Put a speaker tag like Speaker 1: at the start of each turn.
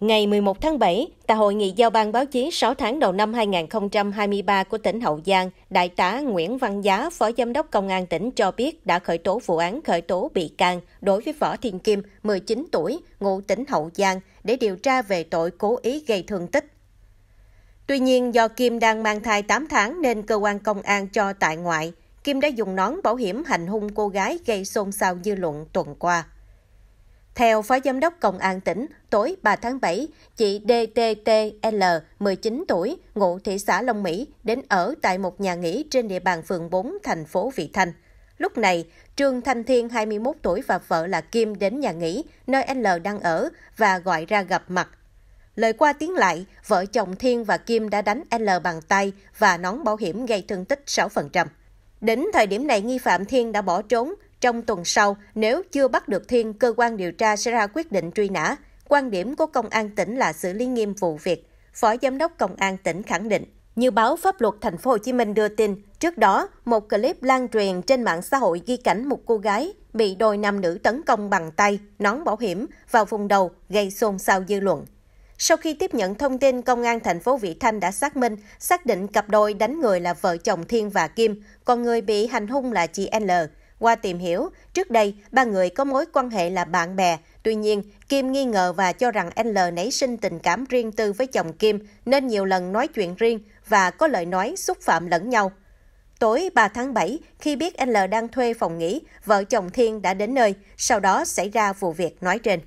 Speaker 1: Ngày 11 tháng 7, tại hội nghị giao ban báo chí 6 tháng đầu năm 2023 của tỉnh Hậu Giang, Đại tá Nguyễn Văn Giá, Phó Giám đốc Công an tỉnh cho biết đã khởi tố vụ án khởi tố bị can đối với Võ Thiên Kim, 19 tuổi, ngụ tỉnh Hậu Giang, để điều tra về tội cố ý gây thương tích. Tuy nhiên, do Kim đang mang thai 8 tháng nên cơ quan công an cho tại ngoại. Kim đã dùng nón bảo hiểm hành hung cô gái gây xôn xao dư luận tuần qua. Theo Phó Giám đốc Công an tỉnh, tối 3 tháng 7, chị DTTL, 19 tuổi, ngụ thị xã Long Mỹ, đến ở tại một nhà nghỉ trên địa bàn phường 4, thành phố Vị Thanh. Lúc này, Trương Thanh Thiên, 21 tuổi và vợ là Kim đến nhà nghỉ, nơi L đang ở, và gọi ra gặp mặt. Lời qua tiếng lại, vợ chồng Thiên và Kim đã đánh L bằng tay và nón bảo hiểm gây thương tích 6%. Đến thời điểm này, nghi phạm Thiên đã bỏ trốn, trong tuần sau, nếu chưa bắt được Thiên, cơ quan điều tra sẽ ra quyết định truy nã. Quan điểm của Công an tỉnh là xử lý nghiêm vụ việc. Phó Giám đốc Công an tỉnh khẳng định. Như báo Pháp luật Thành phố Hồ Chí Minh đưa tin, trước đó, một clip lan truyền trên mạng xã hội ghi cảnh một cô gái bị đôi nam nữ tấn công bằng tay, nón bảo hiểm vào vùng đầu gây xôn xao dư luận. Sau khi tiếp nhận thông tin, công an thành phố Vị Thanh đã xác minh, xác định cặp đôi đánh người là vợ chồng Thiên và Kim, còn người bị hành hung là chị L. Qua tìm hiểu, trước đây ba người có mối quan hệ là bạn bè, tuy nhiên Kim nghi ngờ và cho rằng L nảy sinh tình cảm riêng tư với chồng Kim nên nhiều lần nói chuyện riêng và có lời nói xúc phạm lẫn nhau. Tối 3 tháng 7, khi biết L đang thuê phòng nghỉ, vợ chồng Thiên đã đến nơi, sau đó xảy ra vụ việc nói trên.